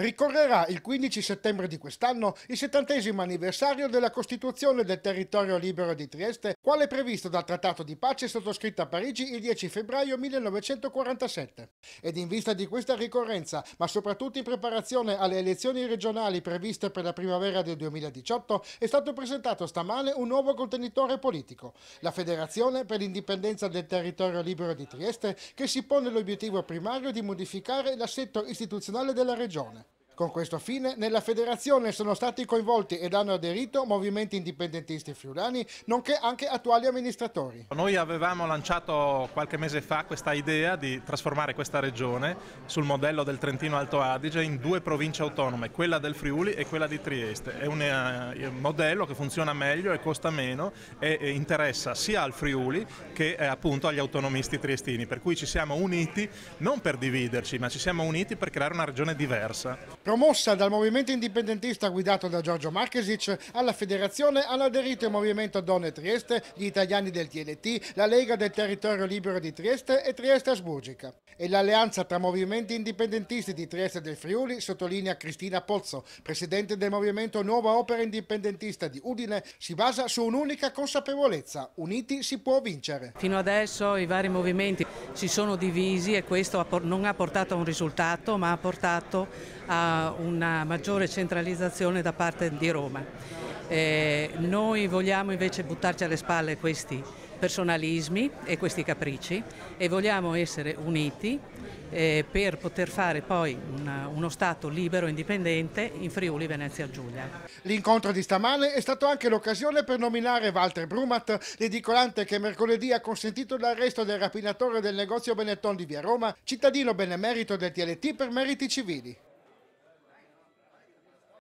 ricorrerà il 15 settembre di quest'anno il settantesimo anniversario della Costituzione del territorio libero di Trieste, quale previsto dal Trattato di pace sottoscritto a Parigi il 10 febbraio 1947. Ed in vista di questa ricorrenza, ma soprattutto in preparazione alle elezioni regionali previste per la primavera del 2018, è stato presentato stamane un nuovo contenitore politico, la Federazione per l'indipendenza del territorio libero di Trieste, che si pone l'obiettivo primario di modificare l'assetto istituzionale della regione. Con questo fine nella federazione sono stati coinvolti ed hanno aderito movimenti indipendentisti friulani, nonché anche attuali amministratori. Noi avevamo lanciato qualche mese fa questa idea di trasformare questa regione sul modello del Trentino Alto Adige in due province autonome, quella del Friuli e quella di Trieste. È un eh, modello che funziona meglio e costa meno e interessa sia al Friuli che eh, appunto agli autonomisti triestini, per cui ci siamo uniti non per dividerci, ma ci siamo uniti per creare una regione diversa. Promossa dal movimento indipendentista guidato da Giorgio Marchesic, alla federazione hanno aderito il movimento Donne Trieste, gli italiani del TNT, la Lega del Territorio Libero di Trieste e Trieste Asburgica. E l'alleanza tra movimenti indipendentisti di Trieste e del Friuli, sottolinea Cristina Pozzo, presidente del movimento Nuova Opera Indipendentista di Udine, si basa su un'unica consapevolezza, uniti si può vincere. Fino adesso i vari movimenti si sono divisi e questo non ha portato a un risultato ma ha portato a una, maggiore centralizzazione da parte di Roma. Eh, noi vogliamo invece buttarci alle spalle questi personalismi e questi capricci e vogliamo essere uniti eh, per poter fare poi una, uno Stato libero e indipendente in Friuli Venezia Giulia. L'incontro di stamane è stato anche l'occasione per nominare Walter Brumat, l'edicolante che mercoledì ha consentito l'arresto del rapinatore del negozio Benetton di Via Roma, cittadino benemerito del TLT per meriti civili.